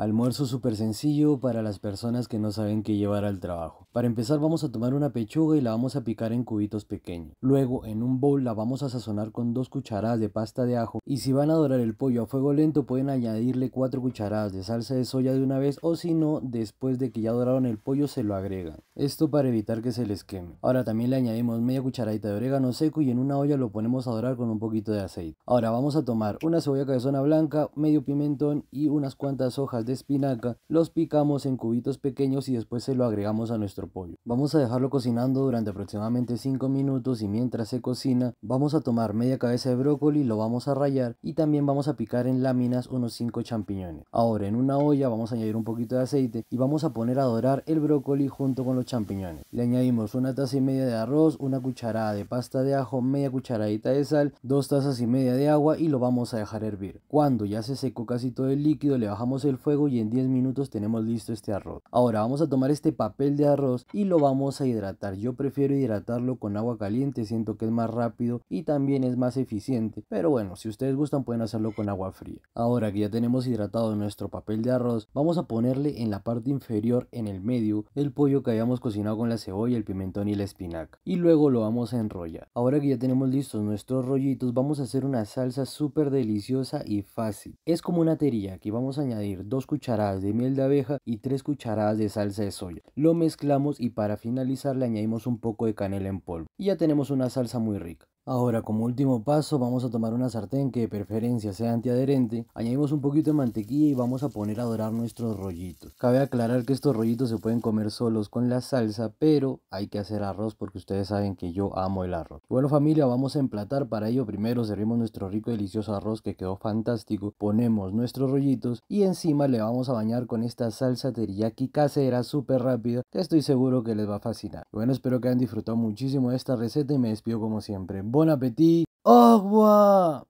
Almuerzo súper sencillo para las personas que no saben qué llevar al trabajo. Para empezar vamos a tomar una pechuga y la vamos a picar en cubitos pequeños. Luego en un bowl la vamos a sazonar con dos cucharadas de pasta de ajo y si van a dorar el pollo a fuego lento pueden añadirle cuatro cucharadas de salsa de soya de una vez o si no después de que ya doraron el pollo se lo agregan. Esto para evitar que se les queme. Ahora también le añadimos media cucharadita de orégano seco y en una olla lo ponemos a dorar con un poquito de aceite. Ahora vamos a tomar una cebolla cabezona blanca, medio pimentón y unas cuantas hojas de espinaca, los picamos en cubitos pequeños y después se lo agregamos a nuestro pollo. Vamos a dejarlo cocinando durante aproximadamente 5 minutos y mientras se cocina vamos a tomar media cabeza de brócoli, lo vamos a rallar y también vamos a picar en láminas unos 5 champiñones. Ahora en una olla vamos a añadir un poquito de aceite y vamos a poner a dorar el brócoli junto con los champiñones. Le añadimos una taza y media de arroz, una cucharada de pasta de ajo, media cucharadita de sal, dos tazas y media de agua y lo vamos a dejar hervir. Cuando ya se secó casi todo el líquido le bajamos el fuego y en 10 minutos tenemos listo este arroz. Ahora vamos a tomar este papel de arroz y lo vamos a hidratar. Yo prefiero hidratarlo con agua caliente, siento que es más rápido y también es más eficiente. Pero bueno, si ustedes gustan pueden hacerlo con agua fría. Ahora que ya tenemos hidratado nuestro papel de arroz, vamos a ponerle en la parte inferior, en el medio, el pollo que habíamos cocinado con la cebolla, el pimentón y la espinaca. Y luego lo vamos a enrollar. Ahora que ya tenemos listos nuestros rollitos, vamos a hacer una salsa súper deliciosa y fácil. Es como una terilla que vamos a añadir dos cucharadas de miel de abeja y 3 cucharadas de salsa de soya. Lo mezclamos y para finalizar le añadimos un poco de canela en polvo. Y ya tenemos una salsa muy rica. Ahora, como último paso, vamos a tomar una sartén que de preferencia sea antiadherente, añadimos un poquito de mantequilla y vamos a poner a dorar nuestros rollitos. Cabe aclarar que estos rollitos se pueden comer solos con la salsa, pero hay que hacer arroz porque ustedes saben que yo amo el arroz. Bueno familia, vamos a emplatar, para ello primero servimos nuestro rico y delicioso arroz que quedó fantástico, ponemos nuestros rollitos y encima le vamos a bañar con esta salsa teriyaki casera súper rápida que estoy seguro que les va a fascinar. Bueno, espero que hayan disfrutado muchísimo de esta receta y me despido como siempre. Bon apetito. ¡Agua!